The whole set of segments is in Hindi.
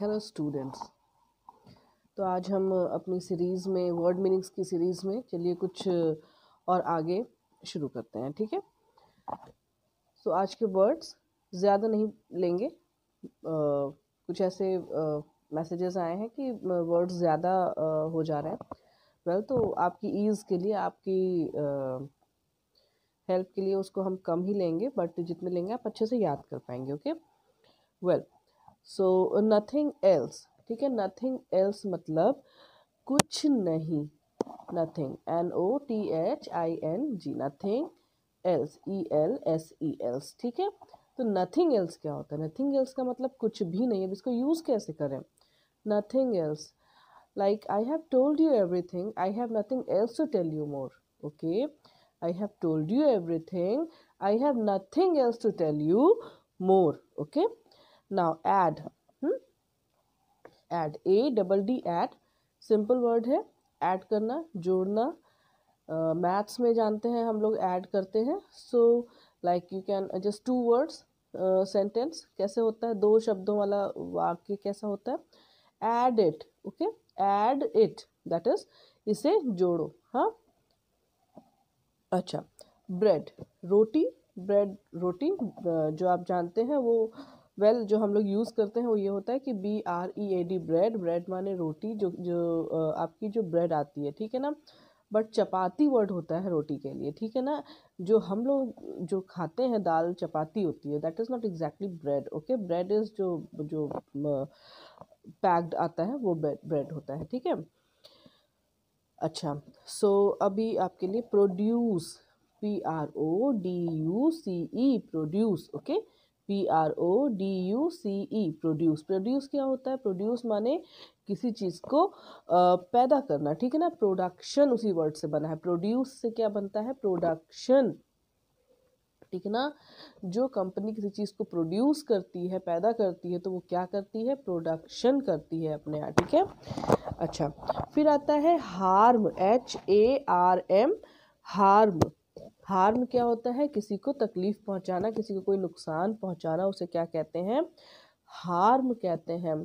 हेलो स्टूडेंट्स तो आज हम अपनी सीरीज़ में वर्ड मीनिंग्स की सीरीज़ में चलिए कुछ और आगे शुरू करते हैं ठीक है सो so, आज के वर्ड्स ज़्यादा नहीं लेंगे आ, कुछ ऐसे मैसेजेस आए हैं कि वर्ड्स ज़्यादा हो जा रहे हैं वेल well, तो आपकी ईज़ के लिए आपकी हेल्प के लिए उसको हम कम ही लेंगे बट जितने लेंगे आप अच्छे से याद कर पाएंगे okay okay? Well well, so nothing else ठीक है नथिंग एल्स मतलब कुछ नहीं nothing N O T H I N G nothing else E L S E else ठीक है तो नथिंग एल्स क्या होता है नथिंग एल्स का मतलब कुछ भी नहीं है इसको यूज़ कैसे करें nothing else like I have told you every thing I have nothing else to tell you more okay I have told you everything I have nothing else to tell you more okay now add add A double D add simple word है ऐड करना जोड़ना मैथ्स uh, में जानते हैं हम लोग ऐड करते हैं so like you can just two words sentence कैसे होता है दो शब्दों वाला वाक्य कैसा होता है add it okay add it that is इसे जोड़ो हाँ अच्छा ब्रेड रोटी ब्रेड रोटी जो आप जानते हैं वो वेल well, जो हम लोग यूज़ करते हैं वो ये होता है कि B R E A D bread bread माने रोटी जो जो आपकी जो ब्रेड आती है ठीक है ना बट चपाती वर्ड होता है रोटी के लिए ठीक है ना जो हम लोग जो खाते हैं दाल चपाती होती है that is not exactly bread okay bread is जो जो पैक्ड आता है वो ब्रेड होता है ठीक है अच्छा सो so, अभी आपके लिए produce P R O D U C E produce okay P R O D U C E produce produce क्या होता है प्रोड्यूस माने किसी चीज़ को पैदा करना ठीक है ना प्रोडक्शन उसी वर्ड से बना है प्रोड्यूस से क्या बनता है प्रोडक्शन ठीक है ना जो कंपनी किसी चीज़ को प्रोड्यूस करती है पैदा करती है तो वो क्या करती है प्रोडक्शन करती है अपने यहाँ ठीक है अच्छा फिर आता है harm H A R M harm harm क्या होता है किसी को तकलीफ पहुंचाना किसी को कोई नुकसान पहुंचाना उसे क्या कहते हैं हार्म कहते हैं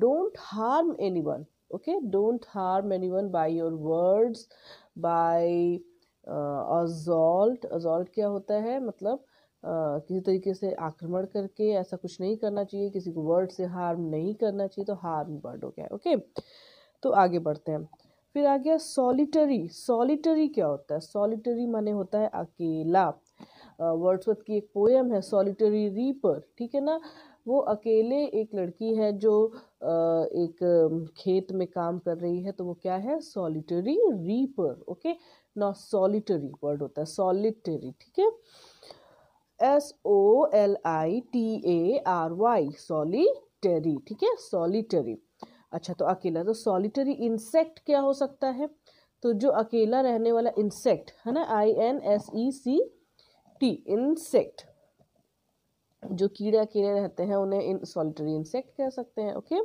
don't harm any one okay don't harm any one by your words by assault assault क्या होता है मतलब Uh, किसी तरीके से आक्रमण करके ऐसा कुछ नहीं करना चाहिए किसी को वर्ड से हार्म नहीं करना चाहिए तो हार्म वर्ड हो गया ओके तो आगे बढ़ते हैं फिर आ गया सॉलिटरी सॉलिटरी क्या होता है सॉलिटरी माने होता है अकेला वर्ड्सवर्थ की एक पोएम है सॉलिटरी रीपर ठीक है ना वो अकेले एक लड़की है जो एक खेत में काम कर रही है तो वो क्या है सॉलिटरी रीपर ओके ना सॉलिटरी वर्ड होता है सॉलिटरी ठीक है S O L I T A R Y solitary ठीक है सॉलिटरी अच्छा तो अकेला तो सॉलिटरी इंसेक्ट क्या हो सकता है तो जो अकेला रहने वाला इंसेक्ट है ना I N S E C T insect जो कीड़े अकेले रहते हैं उन्हें इन सॉलिटरी इंसेक्ट कह सकते हैं ओके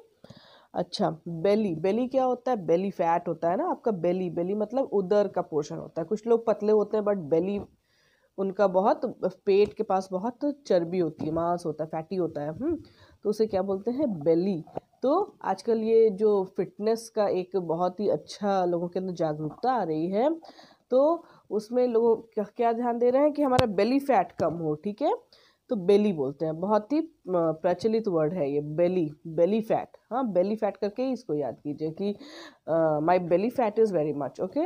अच्छा बेली बेली क्या होता है बेली फैट होता है ना आपका बेली बेली मतलब उदर का पोर्शन होता है कुछ लोग पतले होते हैं बट बेली उनका बहुत पेट के पास बहुत चर्बी होती है मांस होता है फैटी होता है हुँ? हम्म। तो उसे क्या बोलते हैं बेली तो आजकल ये जो फिटनेस का एक बहुत ही अच्छा लोगों के अंदर जागरूकता आ रही है तो उसमें लोग क्या, क्या ध्यान दे रहे हैं कि हमारा बेली फैट कम हो ठीक है तो बेली बोलते हैं बहुत ही प्रचलित वर्ड है ये बेली बेली फैट हाँ बेली फैट करके ही इसको याद कीजिए कि my belly fat is very much okay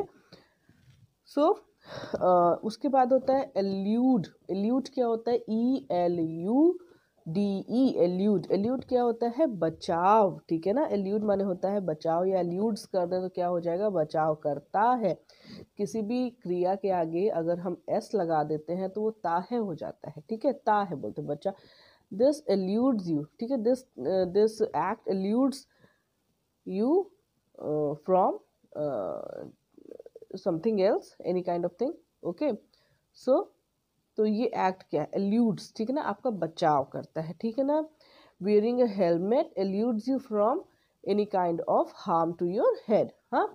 so उसके बाद होता है एल्यूड एल्यूड क्या होता है E L U D E elude elude क्या होता है बचाव ठीक है ना एल्यूड माने होता है बचाव या एल्यूड्स कर दे तो क्या हो जाएगा बचाव करता है किसी भी क्रिया के आगे अगर हम एस लगा देते हैं तो वो ताहे हो जाता है ठीक है ताहे बोलते बच्चा दिस एल्यूड्स यू ठीक है this this act eludes you from something else any kind of thing okay so तो ये एक्ट क्या है एल्यूड्स ठीक है ना आपका बचाव करता है ठीक है ना wearing a helmet eludes you from any kind of harm to your head हाँ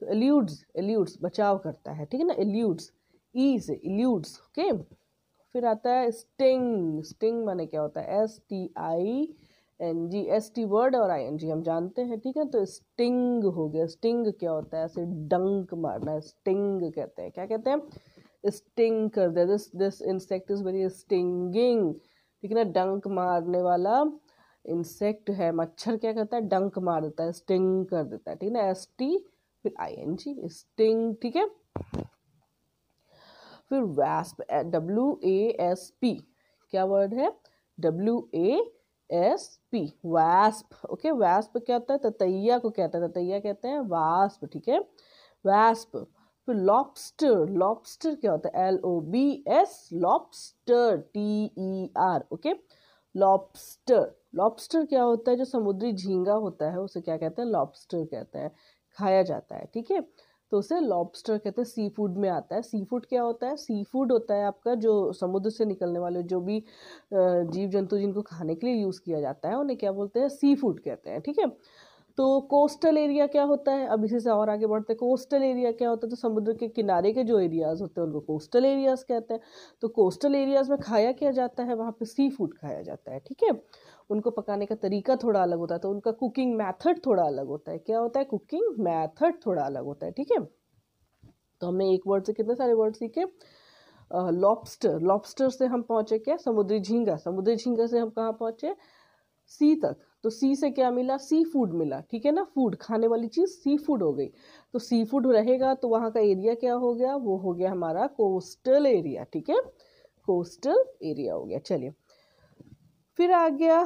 तो एल्यूड्स एल्यूड्स बचाव करता है ठीक है ना एल्यूड्स ई से एल्यूड्स ओके फिर आता है स्टिंग स्टिंग माने क्या होता है S T I N G S T word और आई एन जी हम जानते हैं ठीक है तो स्टिंग हो गया स्टिंग क्या होता है ऐसे डंक मारना स्टिंग कहते हैं क्या कहते हैं स्टिंग कर दिया this this insect is very stinging ठीक है ना डंक मारने वाला इंसेक्ट है मच्छर क्या करता है डंक मार देता है स्टिंग कर देता है ठीक है ना एस टी फिर आई एन जी स्टिंग ठीक है फिर wasp W A S P क्या वर्ड है W A S P wasp okay wasp क्या होता है ततैया को कहता है ततैया कहते हैं वास्प ठीक है वैस्प फिर लॉबस्टर लॉबस्टर क्या होता है L O B S lobster T E R okay lobster lobster क्या होता है जो समुद्री झींगा होता है उसे क्या कहते हैं लॉबस्टर कहते हैं खाया जाता है ठीक है तो उसे लॉबस्टर कहते हैं सी फूड में आता है सी फूड क्या होता है सी फूड होता है आपका जो समुद्र से निकलने वाले जो भी जीव जंतु जिनको खाने के लिए यूज़ किया जाता है उन्हें क्या बोलते हैं सी फूड कहते हैं ठीक है थीके? तो कोस्टल एरिया क्या होता है अब इसी से और आगे बढ़ते हैं कोस्टल एरिया क्या होता है तो समुद्र के किनारे के जो एरियाज़ होते हैं उनको कोस्टल एरियाज़ कहते हैं तो कोस्टल एरियाज़ में खाया क्या जाता है वहाँ पे सी फूड खाया जाता है ठीक है उनको पकाने का तरीका थोड़ा अलग होता है तो उनका कुकिंग मैथड थोड़ा अलग होता है क्या होता है कुकिंग मैथड थोड़ा अलग होता है ठीक है तो हमने एक वर्ड से कितने सारे वर्ड सीखे लॉबस्टर लॉबस्टर से हम पहुँचे क्या समुद्री झींगा समुद्री झींगा से हम कहाँ पहुँचे सी तक तो सी से क्या मिला सी फूड मिला ठीक है ना फूड खाने वाली चीज़ सी फूड हो गई तो सी फूड रहेगा तो वहाँ का एरिया क्या हो गया वो हो गया हमारा कोस्टल एरिया ठीक है कोस्टल एरिया हो गया चलिए फिर आ गया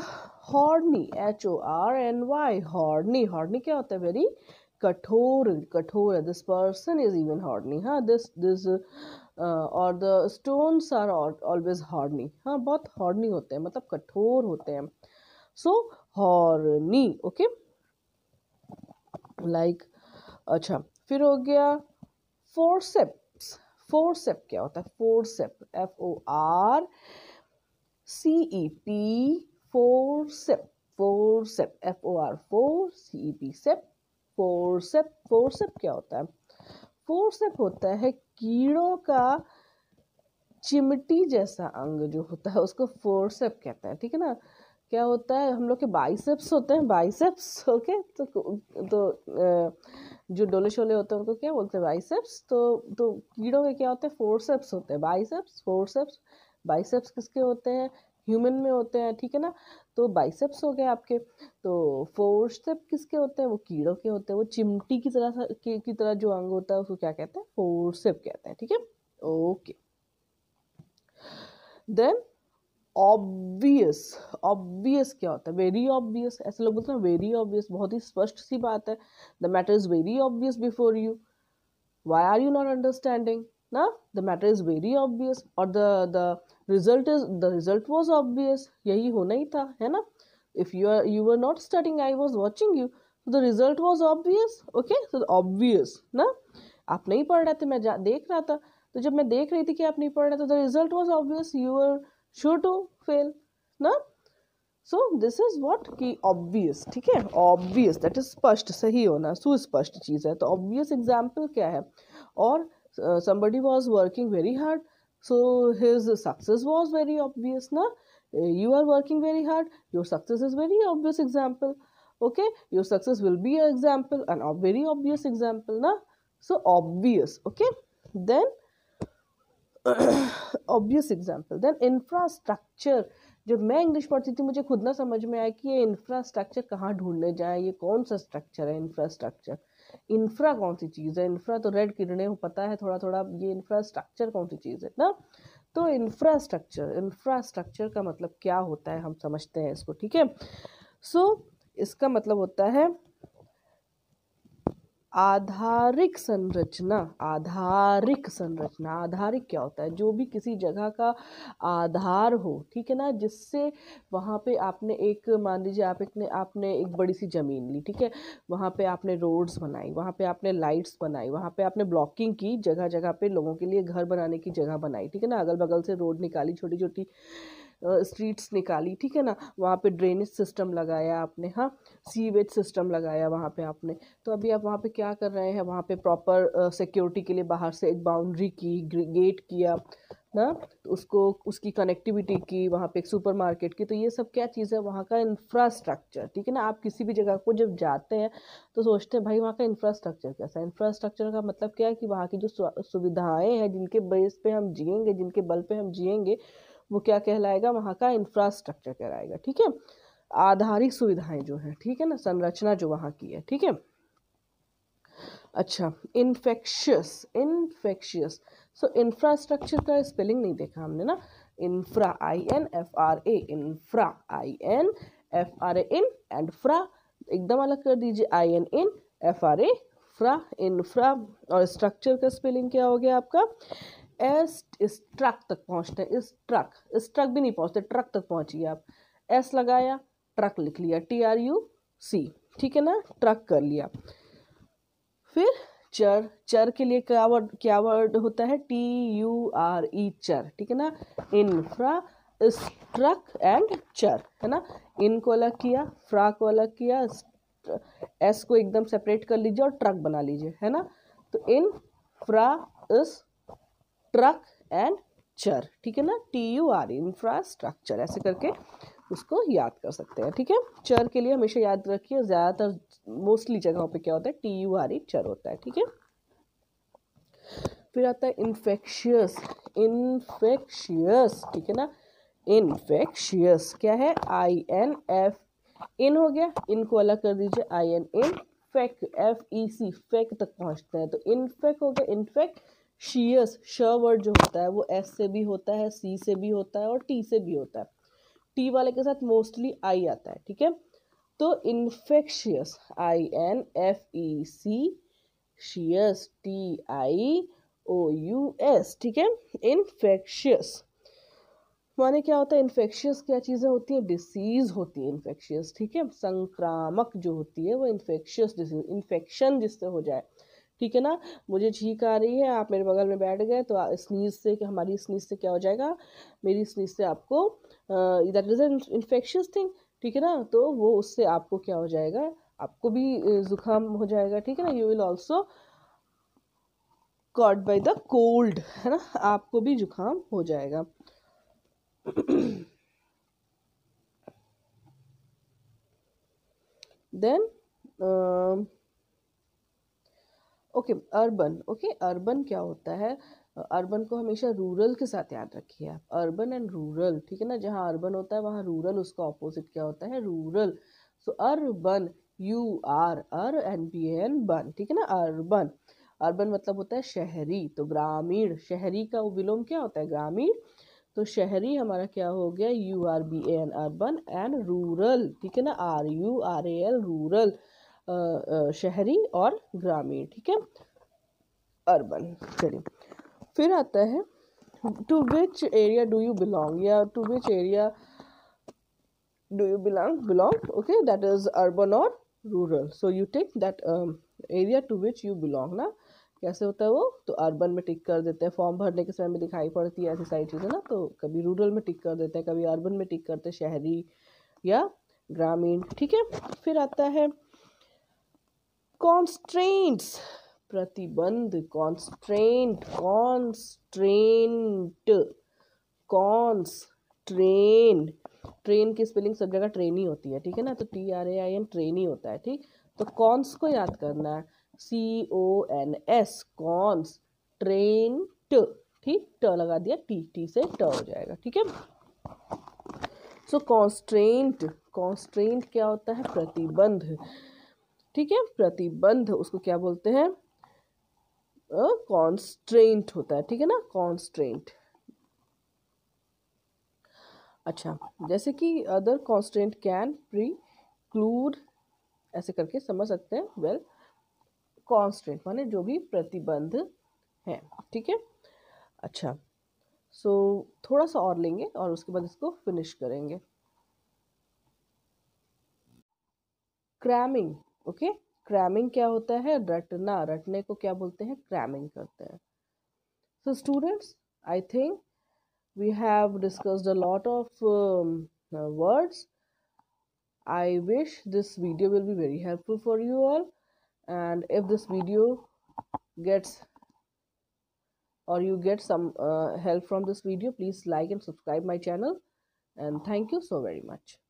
horny H O R N Y horny horny क्या होता है वेरी कठोर कठोर this person is even horny हाँ दिस दिस और the stones are always horny हाँ बहुत हॉर्नी होते हैं मतलब कठोर होते हैं so so, horny okay like अच्छा फिर हो गया फोरसेप्स फोरसेप क्या होता है forcep F O R C E P forcep forcep F O R four C E P सेप फोरसेप फोरसेप क्या होता है फोरसेप होता है कीड़ों का चिमटी जैसा अंग जो होता है उसको फोरसेप कहते हैं ठीक है ना क्या होता है हम लोग के बाइसेप्स होते हैं बाइसेप्स ओके तो तो जो डोले शोले होते हैं उनको क्या बोलते हैं बाइसेप्स तो तो कीड़ों के क्या होते हैं फोरसेप्स होते हैं बाइसेप्स फोरसेप्स बाइसेप्स किसके होते हैं ह्यूमन में होते हैं ठीक है ना तो बाइसेप्स हो गए आपके तो फोरसेप किसके होते हैं वो कीड़ों के होते हैं वो चिमटी की तरह की, की तरह जो अंग होता है उसको क्या कहते हैं फोरसेप कहते हैं ठीक है ओके देन ऑब्वियस ऑब्वियस क्या होता है वेरी ऑब्वियस ऐसे लोग बोलते हैं वेरी ऑब्वियस बहुत ही स्पष्ट सी बात है the matter is very obvious before you why are you not understanding ना the matter is very obvious और the the result is the result was obvious यही होना ही था है ना if you are you are not starting I was watching you the result was obvious okay so obvious ना आप नहीं पढ़ रहे थे मैं देख रहा था तो जब मैं देख रही थी कि आप नहीं पढ़ रहे थे the result was obvious you are sure to fail na so this is what कि obvious ठीक है obvious that is स्पष्ट सही होना सुस्पष्ट चीज़ है तो obvious example क्या है और uh, somebody was working very hard so his success was very obvious na you are working very hard your success is very obvious example okay your success will be an example an ob very obvious example na so obvious okay then obvious example then infrastructure जब मैं इंग्लिश पढ़ती थी मुझे खुद ना समझ में आया कि ये इंफ्रास्ट्रक्चर कहाँ ढूंढने जाए ये कौन सा स्ट्रक्चर है इंफ्रास्ट्रक्चर इंफ्रा कौन सी चीज़ है इंफ्रा तो रेड किरणें पता है थोड़ा थोड़ा ये इंफ्रास्ट्रक्चर कौन सी चीज़ है ना तो इंफ्रास्ट्रक्चर इंफ्रास्ट्रक्चर का मतलब क्या होता है हम समझते हैं इसको ठीक है सो इसका मतलब होता है आधारिक संरचना आधारिक संरचना आधारिक क्या होता है जो भी किसी जगह का आधार हो ठीक है ना जिससे वहाँ पे आपने एक मान लीजिए आप एक ने आपने एक बड़ी सी ज़मीन ली ठीक है वहाँ पे आपने रोड्स बनाई वहाँ पे आपने लाइट्स बनाई वहाँ पे आपने ब्लॉकिंग की जगह जगह पे लोगों के लिए घर बनाने की जगह बनाई ठीक है ना अगल बगल से रोड निकाली छोटी छोटी स्ट्रीट्स निकाली ठीक है ना वहाँ पे ड्रेनेज सिस्टम लगाया आपने हाँ सीवेज सिस्टम लगाया वहाँ पे आपने तो अभी आप वहाँ पे क्या कर रहे हैं वहाँ पे प्रॉपर सिक्योरिटी के लिए बाहर से एक बाउंड्री की गेट किया ना हाँ? तो उसको उसकी कनेक्टिविटी की वहाँ पे एक सुपर मार्केट की तो ये सब क्या चीज़ है वहाँ का इंफ्रास्ट्रक्चर ठीक है ना आप किसी भी जगह को जब जाते हैं तो सोचते हैं भाई वहाँ का इंफ्रास्ट्रक्चर कैसा है इंफ्रास्ट्रक्चर का मतलब क्या है कि वहाँ की जो सुविधाएं हैं जिनके बेस पे हम जिएंगे जिनके बल पे हम जिएंगे वो क्या कहलाएगा वहाँ का इंफ्रास्ट्रक्चर कहलाएगा ठीक है आधारिक सुविधाएं जो है ठीक है ना संरचना जो वहाँ की है ठीक है अच्छा इन्फेक्शियस इन्फेक्शियस सो इंफ्रास्ट्रक्चर का स्पेलिंग नहीं देखा हमने ना infra I N F R A infra I N F R A in and fra एकदम अलग कर दीजिए I N in F R A fra infra और स्ट्रक्चर का स्पेलिंग क्या हो गया आपका एस इस ट्रक तक पहुँचते हैं इस ट्रक इस ट्रक भी नहीं पहुँचते ट्रक तक पहुँचिए आप एस लगाया ट्रक लिख लिया टी आर यू सी ठीक है ना ट्रक कर लिया फिर चर चर के लिए क्या वर्ड क्या वर्ड होता है टी यू आर ई चर ठीक है ना इस ट्रक एंड चर है ना इन को अलग किया फ्रा को अलग किया एस को एकदम सेपरेट कर लीजिए और ट्रक बना लीजिए है ना तो इन फ्रा इस ट्रक एंड चर ठीक है ना टी यू आर इंफ्रास्ट्रक्चर ऐसे करके उसको याद कर सकते हैं ठीक है चर के लिए हमेशा याद रखिए ज़्यादातर मोस्टली जगहों पे क्या होता है टी यू आर ई चर होता है ठीक है फिर आता है इन्फेक्शियस इन्फेक्शियस ठीक है ना इन्फेक्शियस क्या है आई एन एफ इन हो गया इनको अलग कर दीजिए I N in fec F E C fec तक पहुंचते हैं तो इनफेक e हो गया इनफेक्ट शीयस श वर्ड जो होता है वो एस से भी होता है सी से भी होता है और टी से भी होता है टी वाले के साथ मोस्टली आई आता है ठीक है तो infectious I N F E C tious T I O U S ठीक है इन्फेक्शियस माने क्या होता है इन्फेक्शियस क्या चीज़ें होती हैं डिसीज़ होती है इन्फेक्शियस ठीक है संक्रामक जो होती है वो इन्फेक्शियस डिसीज इन्फेक्शन जिससे हो जाए ठीक है ना मुझे छींक आ रही है आप मेरे बगल में बैठ गए तो स्नीज से कि हमारी स्नीज से क्या हो जाएगा मेरी स्नीज से आपको दैट इज़ इन्फेक्शियस थिंग ठीक है ना तो वो उससे आपको क्या हो जाएगा आपको भी जुकाम हो जाएगा ठीक है ना you will also caught by the cold है ना आपको भी जुकाम हो जाएगा then okay urban okay urban क्या होता है अर्बन को हमेशा रूरल के साथ याद रखिए आप अर्बन एंड रूरल ठीक है ना जहाँ अर्बन होता है वहाँ रूरल उसका ऑपोजिट क्या होता है rural so urban U R ur N B N ban ठीक है ना अर्बन अर्बन मतलब होता है शहरी तो ग्रामीण शहरी का विलोम क्या होता है ग्रामीण तो शहरी हमारा क्या हो गया U R B N urban and rural ठीक है ना R you R A L rural शहरी और ग्रामीण ठीक है अर्बन चलिए फिर आता है to which area do you belong या to which area do you belong belong okay that is urban और rural so you take that area to which you belong ना कैसे होता है वो तो अर्बन में टिक कर देते हैं फॉर्म भरने के समय में दिखाई पड़ती है ऐसी सारी चीज़ें ना तो कभी रूरल में टिक कर देते हैं कभी अर्बन में टिक करते हैं शहरी या ग्रामीण ठीक है फिर आता है कॉन्स्ट्रेंट्स प्रतिबंध constraint constraint cons train train की स्पेलिंग सब जगह ट्रेन ही होती है ठीक है ना तो T R A I N train ही होता है ठीक तो कॉन्स को याद करना है C O N S cons train ट ठीक ट लगा दिया टी टी से ट हो जाएगा ठीक है सो कॉन्स्ट्रेंट कॉन्स्ट्रेंट क्या होता है प्रतिबंध ठीक है प्रतिबंध उसको क्या बोलते हैं कॉन्स्ट्रेंट uh, होता है ठीक है ना कॉन्स्ट्रेंट अच्छा जैसे कि other constant can preclude ऐसे करके समझ सकते हैं वेल कॉन्स्टेंट माने जो भी प्रतिबंध है ठीक है अच्छा सो so, थोड़ा सा और लेंगे और उसके बाद इसको फिनिश करेंगे क्रैमिंग ओके क्रैमिंग क्या होता है रटना रटने को क्या बोलते हैं क्रैमिंग करते हैं so students I think we have discussed a lot of words I wish this video will be very helpful for you all and if this video gets or you get some help from this video please like and subscribe my channel and thank you so very much